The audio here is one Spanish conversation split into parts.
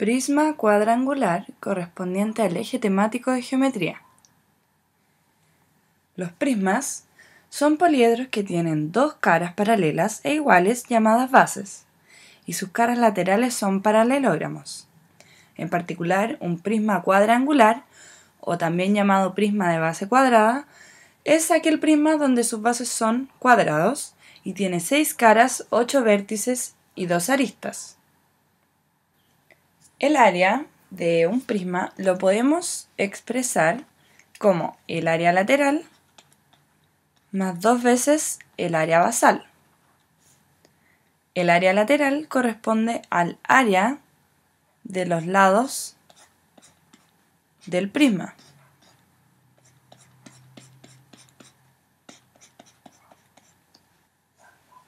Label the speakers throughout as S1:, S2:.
S1: Prisma cuadrangular correspondiente al eje temático de geometría. Los prismas son poliedros que tienen dos caras paralelas e iguales llamadas bases, y sus caras laterales son paralelogramos. En particular, un prisma cuadrangular, o también llamado prisma de base cuadrada, es aquel prisma donde sus bases son cuadrados y tiene seis caras, ocho vértices y dos aristas. El área de un prisma lo podemos expresar como el área lateral más dos veces el área basal. El área lateral corresponde al área de los lados del prisma.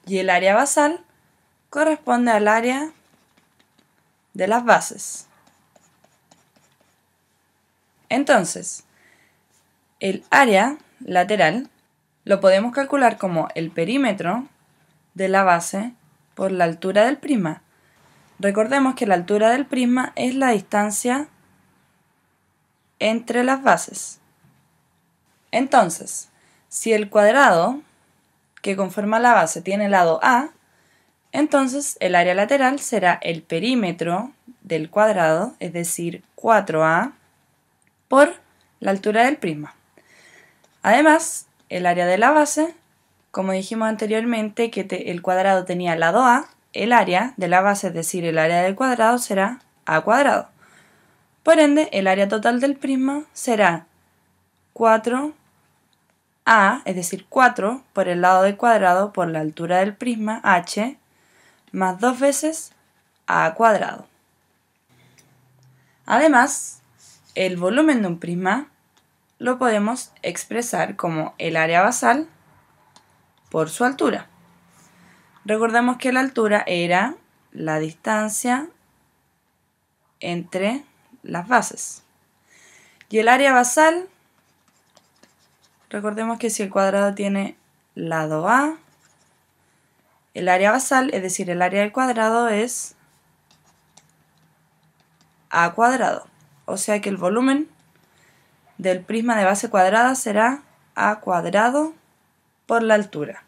S1: Y el área basal corresponde al área de las bases. Entonces, el área lateral lo podemos calcular como el perímetro de la base por la altura del prisma. Recordemos que la altura del prisma es la distancia entre las bases. Entonces, si el cuadrado que conforma la base tiene lado A, entonces el área lateral será el perímetro del cuadrado, es decir, 4A, por la altura del prisma. Además, el área de la base, como dijimos anteriormente que el cuadrado tenía lado A, el área de la base, es decir, el área del cuadrado será A cuadrado. Por ende, el área total del prisma será 4A, es decir, 4 por el lado del cuadrado por la altura del prisma H, más dos veces a cuadrado. Además, el volumen de un prisma lo podemos expresar como el área basal por su altura. Recordemos que la altura era la distancia entre las bases. Y el área basal, recordemos que si el cuadrado tiene lado A, el área basal, es decir, el área del cuadrado, es a cuadrado. O sea que el volumen del prisma de base cuadrada será a cuadrado por la altura.